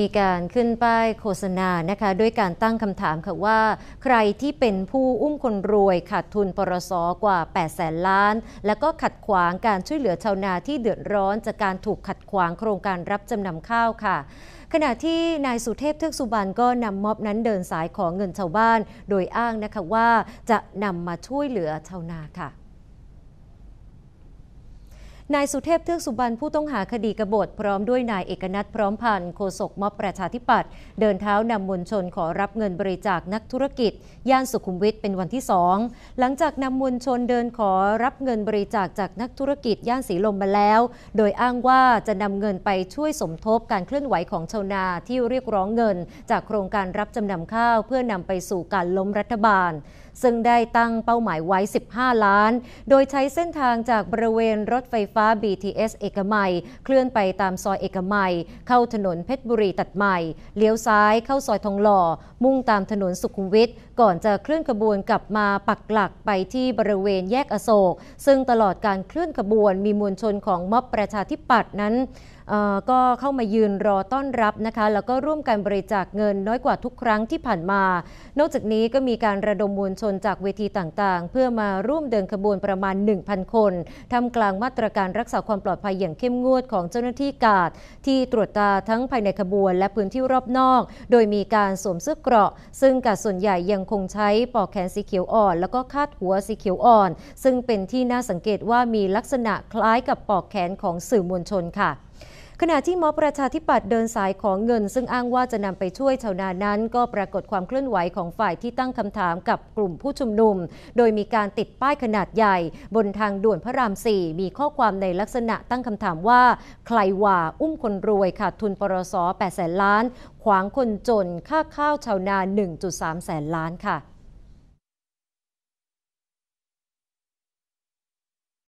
มีการขึ้นป้ายโฆษณานะคะด้วยการตั้งคำถามค่ะว่า ใครที่เป็นผู้อุ้มคนรวย ขาดทุนปรสกว่า8แสนล้าน แล้วก็ขัดขวางการช่วยเหลือชาวนาที่เดือดร้อนจากการถูกขัดขวางโครงการรับจำนำข้าวค่ะ ขณะที่นายสุเทพเทือกสุบันก็นำม็อบนั้นเดินสายของเงินชาวบ้าน โดยอ้างนะคะว่าจะนำมาช่วยเหลือ ชาวนาค่ะนายสุเทพเทือกสุบรรณผู้ต้องหาคดีกบฏพร้อมด้วยนายเอกนัทพร้อมพันธ์โฆษกมอบประชาธิปัตย์เดินเท้านำมวลชนขอรับเงินบริจาคนักธุรกิจ ย่านสุขุมวิทเป็นวันที่สองหลังจากนำมวลชนเดินขอรับเงินบริจาคจากนักธุรกิจย่านสีลมมาแล้ว โดยอ้างว่าจะนำเงินไปช่วยสมทบการเคลื่อนไหวของชาวนาที่เรียกร้องเงิน จากโครงการรับจำนำข้าวเพื่อนำไปสู่การล้มรัฐบาล ซึ่งได้ตั้งเป้าหมายไว้ 15 ล้าน โดยใช้เส้นทางจากบริเวณรถไฟฟ้าฟ้า BTS เอกมัยเคลื่อนไปตามซอยเอกมัย เข้าถนนเพชรบุรีตัดใหม่ เลี้ยวซ้ายเข้าซอยทองหล่อ มุ่งตามถนนสุขุมวิทก่อนจะเคลื่อนขบวนกลับมาปักหลักไปที่บริเวณแยกอโศก ซึ่งตลอดการเคลื่อนขบวนมีมวลชนของม็อบประชาธิปัตย์นั้นก็เข้ามายืนรอต้อนรับนะคะ แล้วก็ร่วมกันบริจาคเงินน้อยกว่าทุกครั้งที่ผ่านมา นอกจากนี้ก็มีการระดมมวลชนจากเวทีต่างๆเพื่อมาร่วมเดินขบวนประมาณ1,000คนทำกลางมาตรการรักษาความปลอดภัยอย่างเข้มงวดของเจ้าหน้าที่กาดที่ตรวจตาทั้งภายในขบวนและพื้นที่รอบนอก โดยมีการสวมเสื้อเกราะซึ่งกาดส่วนใหญ่ยังคงใช้ปอกแขนสีเขียวอ่อนแล้วก็คาดหัวสีเขียวอ่อน ซึ่งเป็นที่น่าสังเกตว่ามีลักษณะคล้ายกับปอกแขนของสื่อมวลชนค่ะขณะที่ม็อบประชาธิปัตย์เดินสายของเงินซึ่งอ้างว่าจะนำไปช่วยชาวนานั้นก็ปรากฏความเคลื่อนไหวของฝ่ายที่ตั้งคำถามกับกลุ่มผู้ชุมนุมโดยมีการติดป้ายขนาดใหญ่บนทางด่วนพระรามสี่มีข้อความในลักษณะตั้งคำถามว่า ใครว่าอุ้มคนรวยขาดทุนปรสอ8แสนล้าน ขวางคนจนค่าข้าวชาวนา 1.3 แสนล้านค่ะ